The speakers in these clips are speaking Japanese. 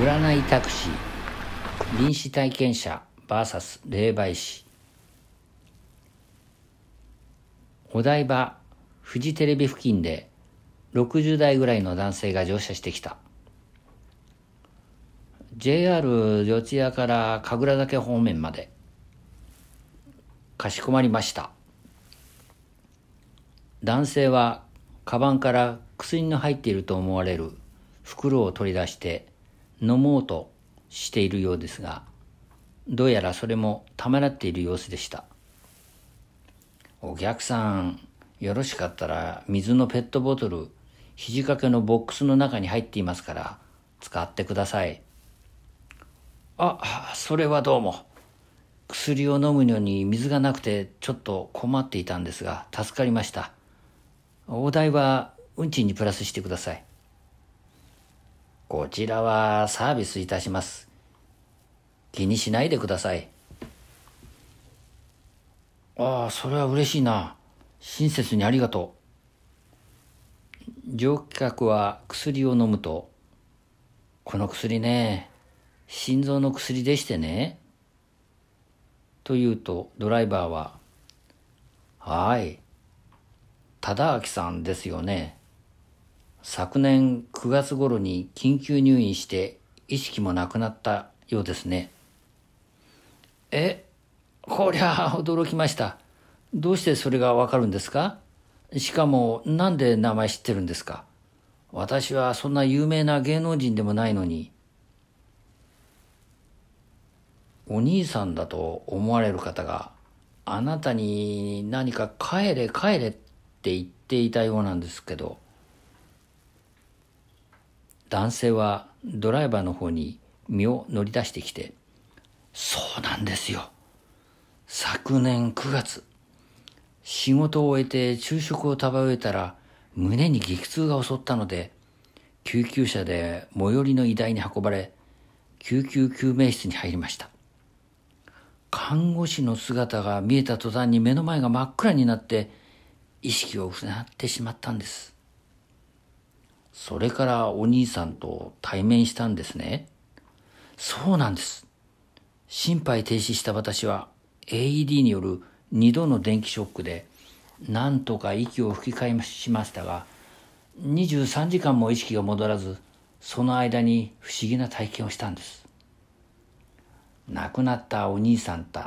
占いタクシー臨死体験者 VS 霊媒師お台場フジテレビ付近で60代ぐらいの男性が乗車してきた JR 四谷から神楽岳方面までかしこまりました男性はカバンから薬の入っていると思われる袋を取り出して飲もうとしているようですが、どうやらそれもためらっている様子でした。お客さん、よろしかったら水のペットボトル、肘掛けのボックスの中に入っていますから、使ってください。あ、それはどうも。薬を飲むのに水がなくてちょっと困っていたんですが、助かりました。お代は運賃にプラスしてください。こちらはサービスいたします。気にしないでください。ああ、それは嬉しいな。親切にありがとう。乗客は薬を飲むと、この薬ね、心臓の薬でしてね。と言うと、ドライバーは、はい、忠明さんですよね。昨年9月頃に緊急入院して意識もなくなったようですね。え、こりゃ驚きました。どうしてそれがわかるんですかしかも、なんで名前知ってるんですか私はそんな有名な芸能人でもないのに。お兄さんだと思われる方があなたに何か帰れ帰れって言っていたようなんですけど。男性はドライバーの方に身を乗り出してきて、そうなんですよ。昨年9月、仕事を終えて昼食を食べ終えたら、胸に激痛が襲ったので、救急車で最寄りの医大に運ばれ、救急救命室に入りました。看護師の姿が見えた途端に目の前が真っ暗になって、意識を失ってしまったんです。それからお兄さんと対面したんですね。そうなんです。心肺停止した私は AED による二度の電気ショックでなんとか息を吹き返しましたが23時間も意識が戻らずその間に不思議な体験をしたんです亡くなったお兄さんと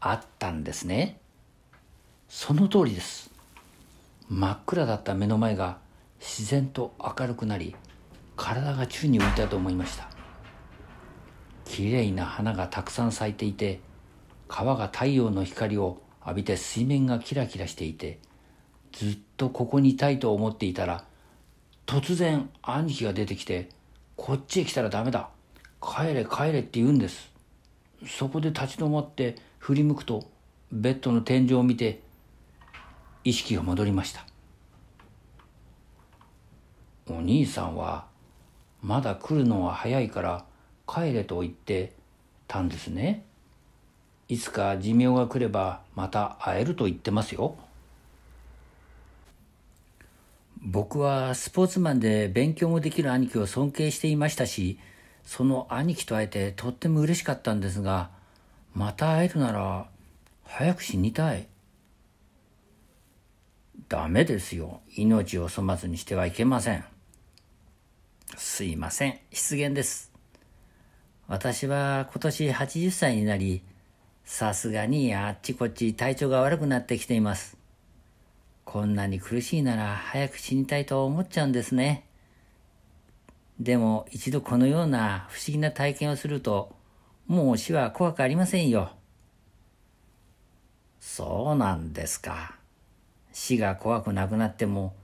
会ったんですねその通りです真っ暗だった目の前が自然と明るくなり体が宙に浮いたと思いましたきれいな花がたくさん咲いていて川が太陽の光を浴びて水面がキラキラしていてずっとここにいたいと思っていたら突然兄貴が出てきてこっちへ来たらダメだ帰れ帰れって言うんですそこで立ち止まって振り向くとベッドの天井を見て意識が戻りましたお兄さんはまだ来るのは早いから帰れと言ってたんですね。いつか寿命が来ればまた会えると言ってますよ。僕はスポーツマンで勉強もできる兄貴を尊敬していましたし、その兄貴と会えてとっても嬉しかったんですが、また会えるなら早く死にたい。ダメですよ。命を粗末にしてはいけません。すいません、失言です。私は今年80歳になり、さすがにあっちこっち体調が悪くなってきています。こんなに苦しいなら早く死にたいと思っちゃうんですね。でも一度このような不思議な体験をすると、もう死は怖くありませんよ。そうなんですか。死が怖くなくなっても、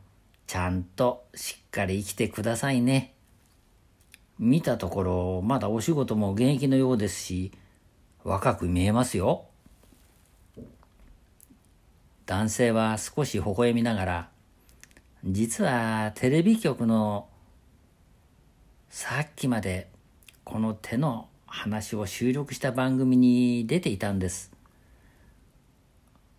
ちゃんとしっかり生きてくださいね。見たところ、まだお仕事も現役のようですし、若く見えますよ。男性は少し微笑みながら、実はテレビ局のさっきまでこの手の話を収録した番組に出ていたんです。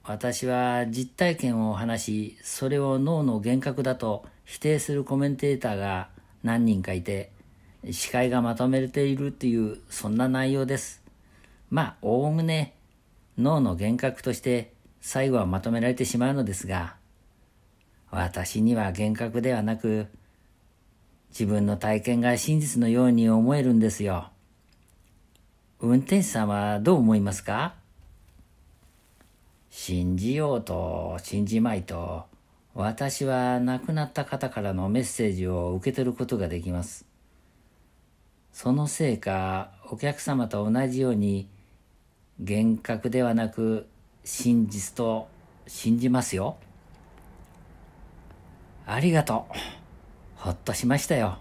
私は実体験を話し、それを脳の幻覚だと否定するコメンテーターが何人かいて、司会がまとめているっていうそんな内容です。まあ、おおむね脳の幻覚として最後はまとめられてしまうのですが、私には幻覚ではなく、自分の体験が真実のように思えるんですよ。運転手さんはどう思いますか信じようと信じまいと、私は亡くなった方からのメッセージを受け取ることができます。そのせいかお客様と同じように幻覚ではなく真実と信じますよ。ありがとう。ほっとしましたよ。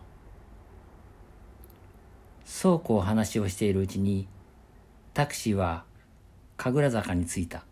そうこう話をしているうちにタクシーは神楽坂に着いた。